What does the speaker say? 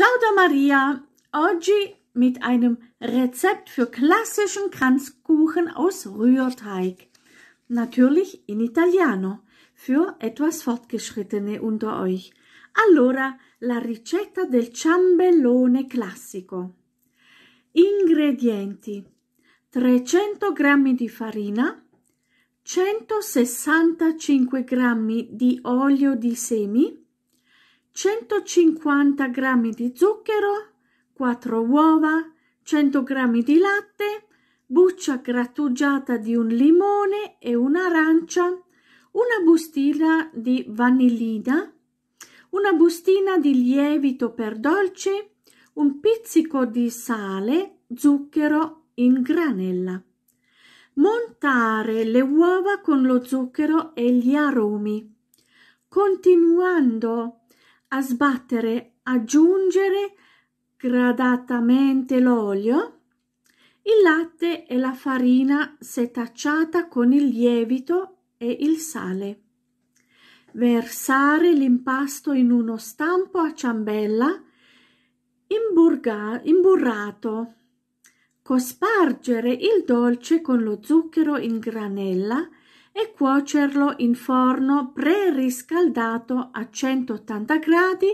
Ciao da Maria! Oggi mit einem Rezept für klassischen Kranzkuchen aus Rührteig. Natürlich in Italiano, für etwas Fortgeschrittene unter euch. Allora, la ricetta del ciambellone classico. Ingredienti 300 g di farina, 165 g di olio di semi, 150 g di zucchero, 4 uova, 100 g di latte, buccia grattugiata di un limone e un'arancia, una bustina di vanillina, una bustina di lievito per dolci, un pizzico di sale, zucchero in granella. Montare le uova con lo zucchero e gli aromi, continuando a sbattere, aggiungere gradatamente l'olio, il latte e la farina setacciata con il lievito e il sale. Versare l'impasto in uno stampo a ciambella imburga, imburrato. Cospargere il dolce con lo zucchero in granella e cuocerlo in forno preriscaldato a 180 gradi